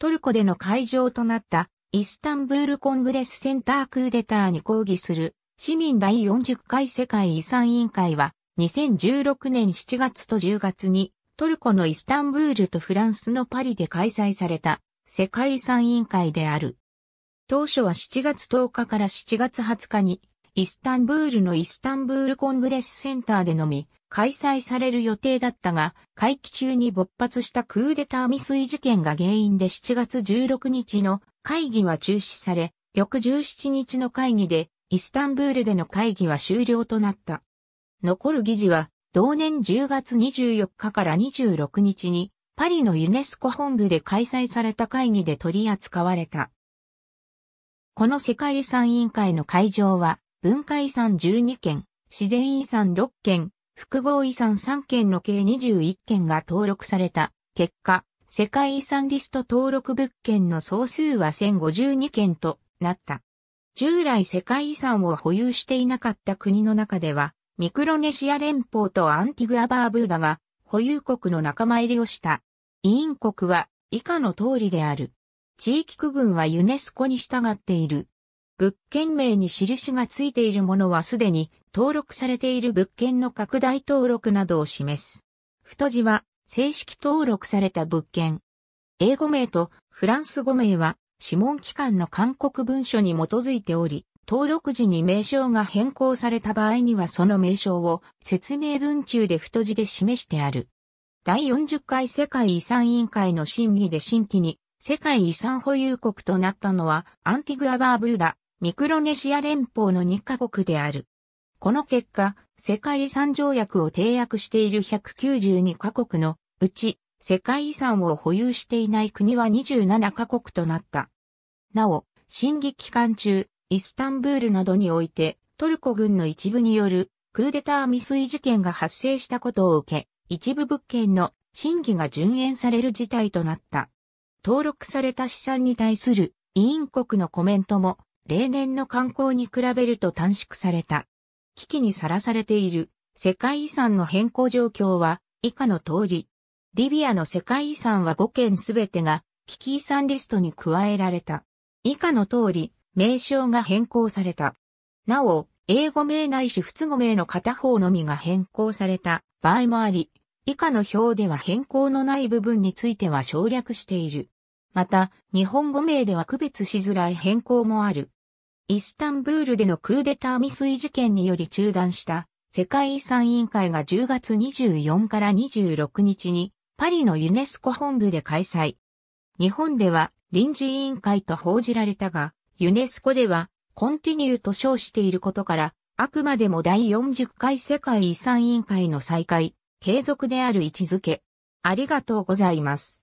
トルコでの会場となったイスタンブールコングレスセンタークーデターに抗議する市民第40回世界遺産委員会は2016年7月と10月にトルコのイスタンブールとフランスのパリで開催された世界遺産委員会である。当初は7月10日から7月20日にイスタンブールのイスタンブールコングレスセンターでのみ開催される予定だったが、会期中に勃発したクーデター未遂事件が原因で7月16日の会議は中止され、翌17日の会議で、イスタンブールでの会議は終了となった。残る議事は、同年10月24日から26日に、パリのユネスコ本部で開催された会議で取り扱われた。この世界遺産委員会の会場は、文化遺産12件、自然遺産6件、複合遺産3件の計21件が登録された結果、世界遺産リスト登録物件の総数は1052件となった。従来世界遺産を保有していなかった国の中では、ミクロネシア連邦とアンティグアバーブーダが保有国の仲間入りをした。委員国は以下の通りである。地域区分はユネスコに従っている。物件名に印がついているものはすでに登録されている物件の拡大登録などを示す。太字は、正式登録された物件。英語名とフランス語名は、諮問機関の勧告文書に基づいており、登録時に名称が変更された場合にはその名称を説明文中で太字で示してある。第40回世界遺産委員会の審議で新規に世界遺産保有国となったのはアンティグアバーブーダ、ミクロネシア連邦の2カ国である。この結果、世界遺産条約を締約している192カ国のうち、世界遺産を保有していない国は27カ国となった。なお、審議期間中、イスタンブールなどにおいて、トルコ軍の一部によるクーデター未遂事件が発生したことを受け、一部物件の審議が順延される事態となった。登録された資産に対する委員国のコメントも、例年の観光に比べると短縮された。危機にさらされている世界遺産の変更状況は以下の通り。リビアの世界遺産は5件すべてが危機遺産リストに加えられた。以下の通り、名称が変更された。なお、英語名ないし普通語名の片方のみが変更された場合もあり、以下の表では変更のない部分については省略している。また、日本語名では区別しづらい変更もある。イスタンブールでのクーデター未遂事件により中断した世界遺産委員会が10月24から26日にパリのユネスコ本部で開催。日本では臨時委員会と報じられたが、ユネスコではコンティニューと称していることから、あくまでも第40回世界遺産委員会の再開、継続である位置づけ。ありがとうございます。